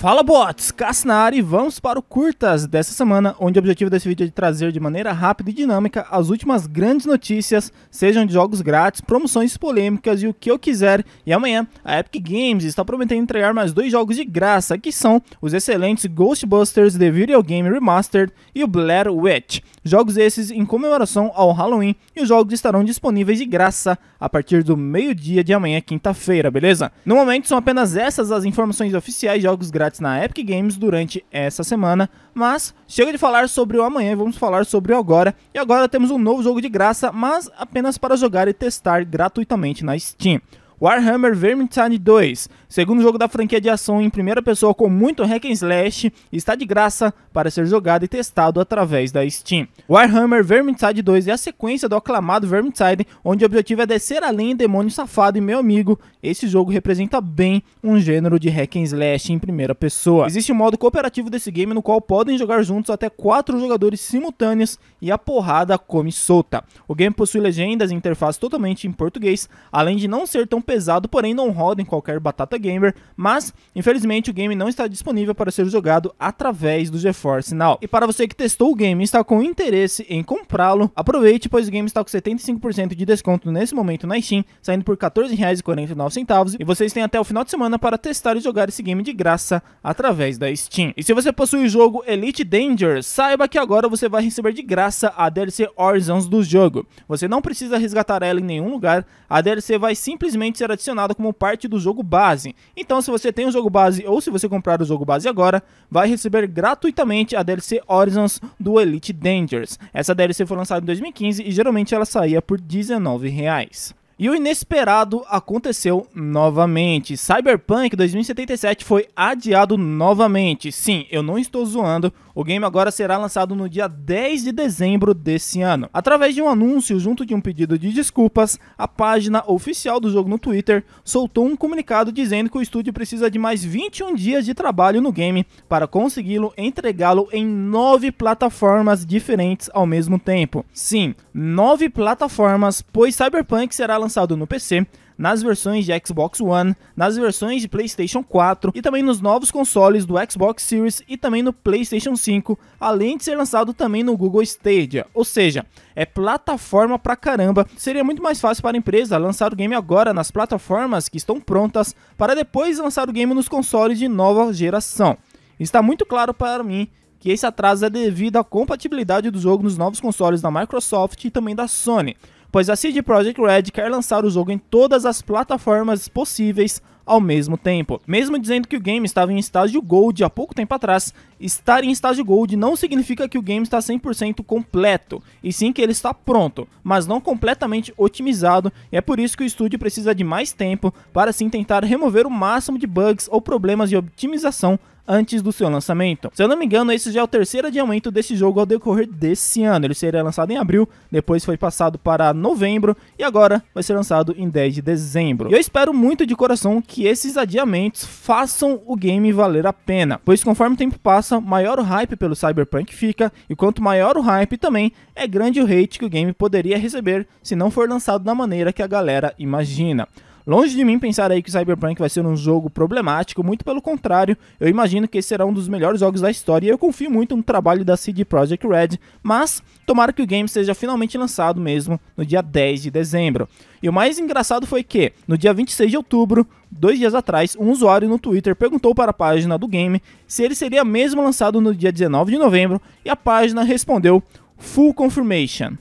Fala bots, Cassinari, vamos para o Curtas dessa semana, onde o objetivo desse vídeo é de trazer de maneira rápida e dinâmica as últimas grandes notícias, sejam de jogos grátis, promoções polêmicas e o que eu quiser. E amanhã, a Epic Games está prometendo entregar mais dois jogos de graça, que são os excelentes Ghostbusters The Video Game Remastered e o Blair Witch. Jogos esses em comemoração ao Halloween e os jogos estarão disponíveis de graça a partir do meio-dia de amanhã, quinta-feira, beleza? No momento são apenas essas as informações oficiais de jogos grátis grátis na Epic Games durante essa semana. Mas chega de falar sobre o amanhã e vamos falar sobre o agora. E agora temos um novo jogo de graça, mas apenas para jogar e testar gratuitamente na Steam. Warhammer Vermintide 2, segundo jogo da franquia de ação em primeira pessoa com muito hack and slash, está de graça para ser jogado e testado através da Steam. Warhammer Vermintide 2 é a sequência do aclamado Vermintide, onde o objetivo é descer além demônio safado e meu amigo, esse jogo representa bem um gênero de hack and slash em primeira pessoa. Existe um modo cooperativo desse game no qual podem jogar juntos até 4 jogadores simultâneos e a porrada come solta. O game possui legendas e interface totalmente em português, além de não ser tão pesado, porém não roda em qualquer batata gamer, mas infelizmente o game não está disponível para ser jogado através do GeForce Now. E para você que testou o game e está com interesse em comprá-lo, aproveite pois o game está com 75% de desconto nesse momento na Steam, saindo por R$14,49 e vocês têm até o final de semana para testar e jogar esse game de graça através da Steam. E se você possui o jogo Elite Danger, saiba que agora você vai receber de graça a DLC Horizons do jogo. Você não precisa resgatar ela em nenhum lugar, a DLC vai simplesmente futuramente adicionada como parte do jogo base. Então, se você tem o jogo base ou se você comprar o jogo base agora, vai receber gratuitamente a DLC Horizons do Elite Dangerous. Essa DLC foi lançada em 2015 e geralmente ela saía por R$19. E o inesperado aconteceu novamente. Cyberpunk 2077 foi adiado novamente. Sim, eu não estou zoando. O game agora será lançado no dia 10 de dezembro desse ano. Através de um anúncio junto de um pedido de desculpas, a página oficial do jogo no Twitter soltou um comunicado dizendo que o estúdio precisa de mais 21 dias de trabalho no game para consegui-lo entregá-lo em nove plataformas diferentes ao mesmo tempo. Sim, nove plataformas, pois Cyberpunk será lançado lançado no PC, nas versões de Xbox One, nas versões de PlayStation 4 e também nos novos consoles do Xbox Series e também no PlayStation 5, além de ser lançado também no Google Stadia. Ou seja, é plataforma pra caramba. Seria muito mais fácil para a empresa lançar o game agora nas plataformas que estão prontas para depois lançar o game nos consoles de nova geração. Está muito claro para mim que esse atraso é devido à compatibilidade do jogo nos novos consoles da Microsoft e também da Sony pois a CD Projekt Red quer lançar o jogo em todas as plataformas possíveis ao mesmo tempo. Mesmo dizendo que o game estava em estágio Gold há pouco tempo atrás, estar em estágio Gold não significa que o game está 100% completo, e sim que ele está pronto, mas não completamente otimizado, e é por isso que o estúdio precisa de mais tempo para sim tentar remover o máximo de bugs ou problemas de otimização antes do seu lançamento. Se eu não me engano, esse já é o terceiro adiamento desse jogo ao decorrer desse ano. Ele seria lançado em abril, depois foi passado para novembro e agora vai ser lançado em 10 de dezembro. E eu espero muito de coração que esses adiamentos façam o game valer a pena, pois conforme o tempo passa, maior o hype pelo Cyberpunk fica e quanto maior o hype também é grande o hate que o game poderia receber se não for lançado da maneira que a galera imagina. Longe de mim pensar aí que Cyberpunk vai ser um jogo problemático, muito pelo contrário, eu imagino que esse será um dos melhores jogos da história e eu confio muito no trabalho da CD Projekt Red, mas tomara que o game seja finalmente lançado mesmo no dia 10 de dezembro. E o mais engraçado foi que, no dia 26 de outubro, dois dias atrás, um usuário no Twitter perguntou para a página do game se ele seria mesmo lançado no dia 19 de novembro e a página respondeu Full Confirmation.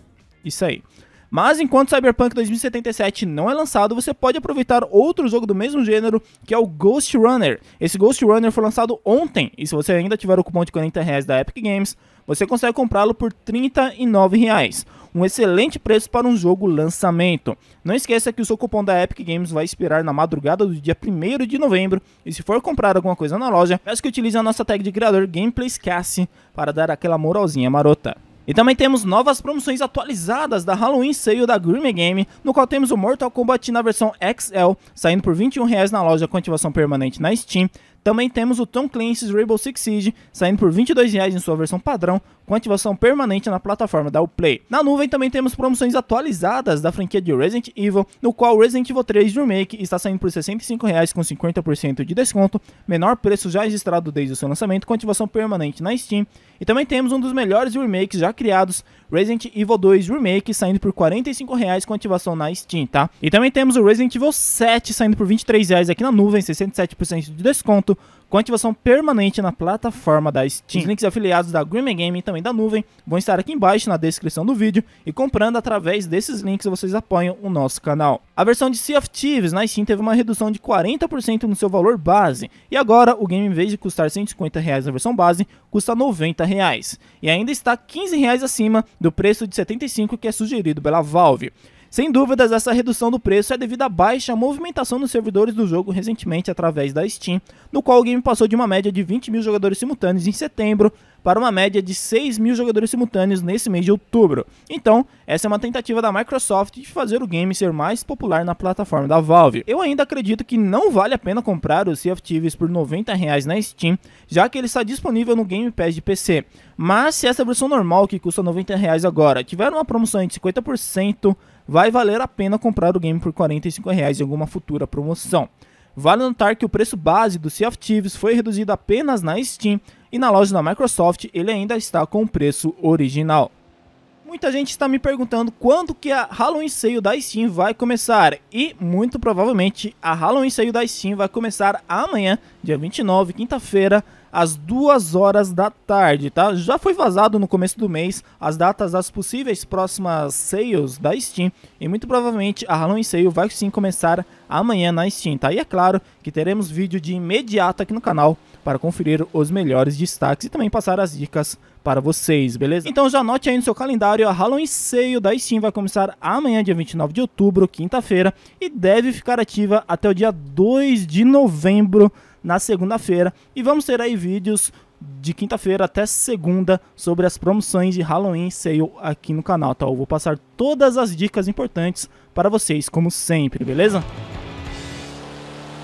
Isso aí. Mas enquanto Cyberpunk 2077 não é lançado, você pode aproveitar outro jogo do mesmo gênero, que é o Ghost Runner. Esse Ghost Runner foi lançado ontem, e se você ainda tiver o cupom de 40 reais da Epic Games, você consegue comprá-lo por 39 reais, Um excelente preço para um jogo lançamento. Não esqueça que o seu cupom da Epic Games vai expirar na madrugada do dia 1 de novembro. E se for comprar alguma coisa na loja, peço que utilize a nossa tag de criador Gameplay Gameplayscast para dar aquela moralzinha marota. E também temos novas promoções atualizadas da Halloween Sale da Gourmet Game, no qual temos o Mortal Kombat na versão XL, saindo por R$ 21,00 na loja com ativação permanente na Steam. Também temos o Tom Clancy's Rainbow Six Siege, saindo por R$ 22,00 em sua versão padrão, com ativação permanente na plataforma da Uplay. Na nuvem também temos promoções atualizadas da franquia de Resident Evil, no qual Resident Evil 3 Remake está saindo por R$ 65,00 com 50% de desconto, menor preço já registrado desde o seu lançamento, com ativação permanente na Steam. E também temos um dos melhores remakes já criados, Resident Evil 2 Remake, saindo por R$ 45,00 com ativação na Steam, tá? E também temos o Resident Evil 7 saindo por R$ 23,00 aqui na nuvem, 67% de desconto, com ativação permanente na plataforma da Steam. Os links afiliados da Green Game e também da Nuvem vão estar aqui embaixo na descrição do vídeo e comprando através desses links vocês apoiam o nosso canal. A versão de Sea of Thieves na Steam teve uma redução de 40% no seu valor base e agora o game em vez de custar 150 reais a versão base, custa 90 reais, e ainda está 15 reais acima do preço de 75 que é sugerido pela Valve. Sem dúvidas, essa redução do preço é devido à baixa movimentação nos servidores do jogo recentemente através da Steam, no qual o game passou de uma média de 20 mil jogadores simultâneos em setembro para uma média de 6 mil jogadores simultâneos nesse mês de outubro. Então, essa é uma tentativa da Microsoft de fazer o game ser mais popular na plataforma da Valve. Eu ainda acredito que não vale a pena comprar o Sea of Thieves por R$ reais na Steam, já que ele está disponível no Game Pass de PC. Mas se essa versão normal, que custa R$ reais agora, tiver uma promoção de 50%, vai valer a pena comprar o game por R$ 45 em alguma futura promoção. Vale notar que o preço base do Sea of Thieves foi reduzido apenas na Steam e na loja da Microsoft ele ainda está com o preço original. Muita gente está me perguntando quando que a Halloween Sale da Steam vai começar e muito provavelmente a Halloween Sale da Steam vai começar amanhã, dia 29, quinta-feira, às 2 horas da tarde, tá? Já foi vazado no começo do mês as datas das possíveis próximas sales da Steam e muito provavelmente a Halloween Sale vai sim começar amanhã na Steam, tá? E é claro que teremos vídeo de imediato aqui no canal para conferir os melhores destaques e também passar as dicas para vocês, beleza? Então já anote aí no seu calendário, a Halloween Sale da Steam vai começar amanhã, dia 29 de outubro, quinta-feira, e deve ficar ativa até o dia 2 de novembro na segunda-feira. E vamos ter aí vídeos de quinta-feira até segunda sobre as promoções de Halloween Sale aqui no canal, tá? Eu vou passar todas as dicas importantes para vocês, como sempre, beleza?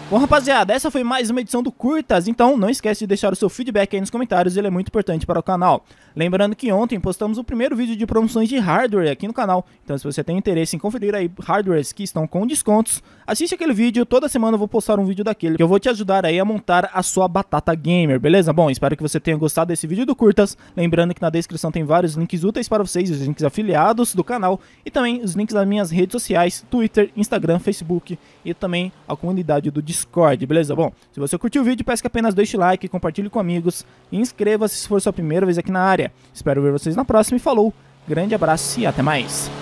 Bom, rapaziada, essa foi mais uma edição do Curtas, então não esquece de deixar o seu feedback aí nos comentários, ele é muito importante para o canal. Lembrando que ontem postamos o primeiro vídeo de promoções de hardware aqui no canal, então se você tem interesse em conferir aí hardwares que estão com descontos, assiste aquele vídeo, toda semana eu vou postar um vídeo daquele, que eu vou te ajudar aí a montar a sua batata gamer, beleza? Bom, espero que você tenha gostado desse vídeo do Curtas, lembrando que na descrição tem vários links úteis para vocês, os links afiliados do canal e também os links das minhas redes sociais, Twitter, Instagram, Facebook e também a comunidade do Discord, beleza? Bom, se você curtiu o vídeo, peço que apenas deixe like, compartilhe com amigos e inscreva-se se for sua primeira vez aqui na área. Espero ver vocês na próxima e falou. Grande abraço e até mais.